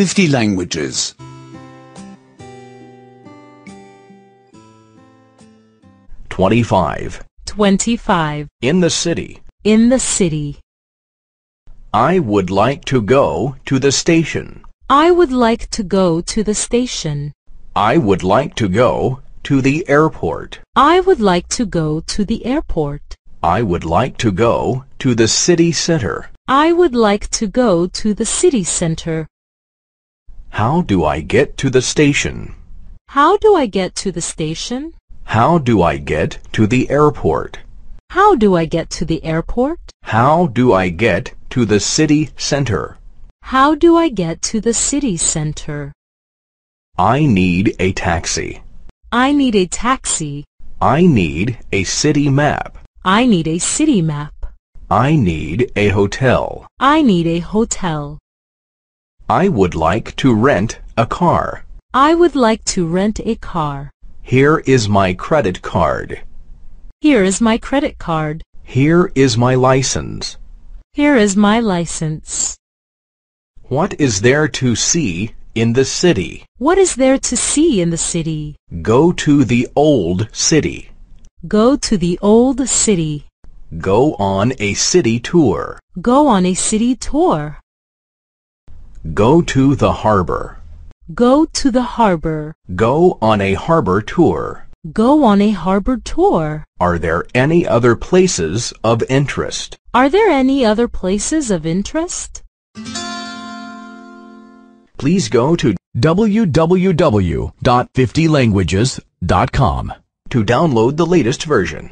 50 languages. 25. 25. In the city. In the city. I would like to go to the station. I would like to go to the station. I would like to go to the airport. I would like to go to the airport. I would like to go to the city center. I would like to go to the city center. How do I get to the station? How do I get to the station? How do I get to the airport? How do I get to the airport? How do I get to the city center? How do I get to the city center? I need a taxi. I need a taxi. I need a city map. I need a city map. I need a hotel. I need a hotel. I would like to rent a car. I would like to rent a car. Here is my credit card. Here is my credit card. Here is my license. Here is my license. What is there to see in the city? What is there to see in the city? Go to the old city. Go to the old city. Go on a city tour. Go on a city tour. Go to the harbor. Go to the harbor. Go on a harbor tour. Go on a harbor tour. Are there any other places of interest? Are there any other places of interest? Please go to www.50languages.com to download the latest version.